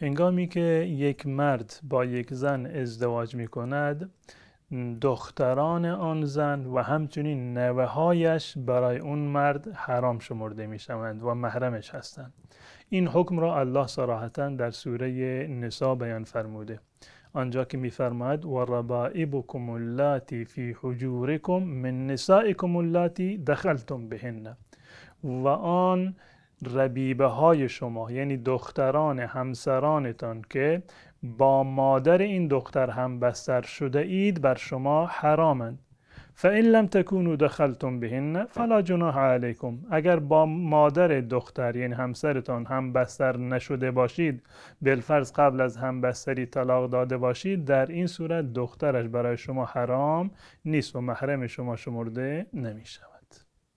هنگامی که یک مرد با یک زن ازدواج می کند دختران آن زن و همچنین نوههایش برای اون مرد حرام شمرده می شوند و محرمش هستند این حکم را الله صراحتا در سوره نسا بیان فرموده آنجا که میفرماید و ربائبکم اللاتی فی حجورکم من نسائکم اللاتی دخلتم بهن و آن ربیبه های شما یعنی دختران همسرانتان که با مادر این دختر هم بستر شده اید بر شما حرامند فئن لم تكونوا دخلتم بهن فلا جناح علیکم اگر با مادر دختر یعنی همسرتان هم بستر نشده باشید بالفرض قبل از هم بستری طلاق داده باشید در این صورت دخترش برای شما حرام نیست و محرم شما شمرده نمی شود